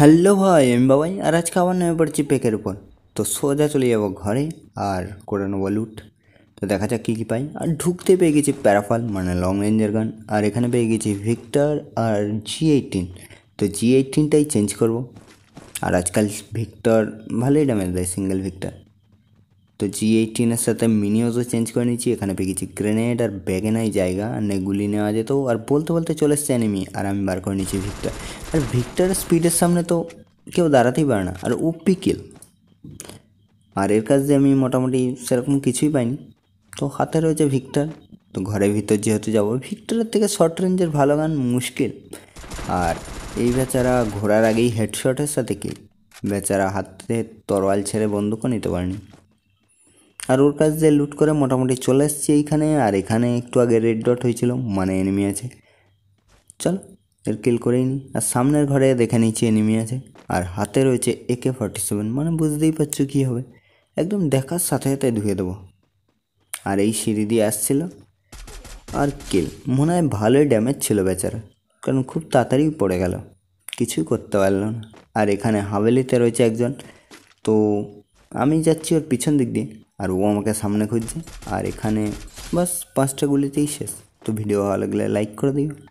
hello ভাই আমি বাবাই আর আজকে আবার নেমে পড়েছি পেকের উপর তো সোজা চলে যাবো ঘরে আর করে নেবো লুট তো দেখা যাক কী কী পাই আর ঢুকতে পেয়ে গেছি প্যারাফাল মানে লং রেঞ্জের গান আর এখানে পেয়ে গেছি ভিক্টর আর জি এইটিন তো জি এইটিনটাই চেঞ্জ করবো আর আজকাল ভিক্টর ভালোই ড্যামেজ দেয় সিঙ্গেল ভিক্টর তো জি এইটিনের সাথে মিনিওসও চেঞ্জ করে নিয়েছি এখানে পেয়ে গেছি গ্রেনেড আর ব্যাগে নাই জায়গা মানে গুলি নেওয়া যেত আর বলতে বলতে চলে এসছে এনিমি আর আমি বার করে নিয়েছি ভিক্টর আর ভিক্টর স্পিডের সামনে তো কেউ দাঁড়াতেই পারে না আর ওপি কিল আর এর কাছে আমি মোটামুটি সেরকম কিছুই পাইনি তো হাতে রয়েছে ভিক্টর তো ঘরের ভিতর যেহেতু যাবো ভিক্টরের থেকে শর্ট রেঞ্জের ভালো গান মুশকিল আর এই বেচারা ঘোরার আগেই হেডশটের সাথে কি বেচারা হাতে তরোয়াল ছেড়ে বন্দুকও নিতে পারেনি আর ওর কাছ দিয়ে লুট করে মোটামুটি চলে এসছি এইখানে আর এখানে একটু আগে রেড ডট হয়েছিল মানে এনিমি আছে চল এর কিল করেই নি আর সামনের ঘরে দেখে নিচ্ছি এনিমি আছে আর হাতে রয়েছে এ কে ফর্টি সেভেন মানে বুঝতেই পারছো কী হবে একদম দেখার সাথে সাথে ধুয়ে দেবো আর এই সিঁড়ি দিয়ে আসছিল আর কিল মনে হয় ভালোই ড্যামেজ ছিল বেচারা কারণ খুব তাড়াতাড়ি পড়ে গেল কিছুই করতে পারল না আর এখানে হাভেলিতে রয়েছে একজন তো আমি যাচ্ছি ওর পিছন দিক দিয়ে আর ও আমাকে সামনে খুঁজছে আর এখানে বাস পাঁচটা গুলিতেই শেষ তো ভিডিও ভালো লাগলে লাইক করে দিও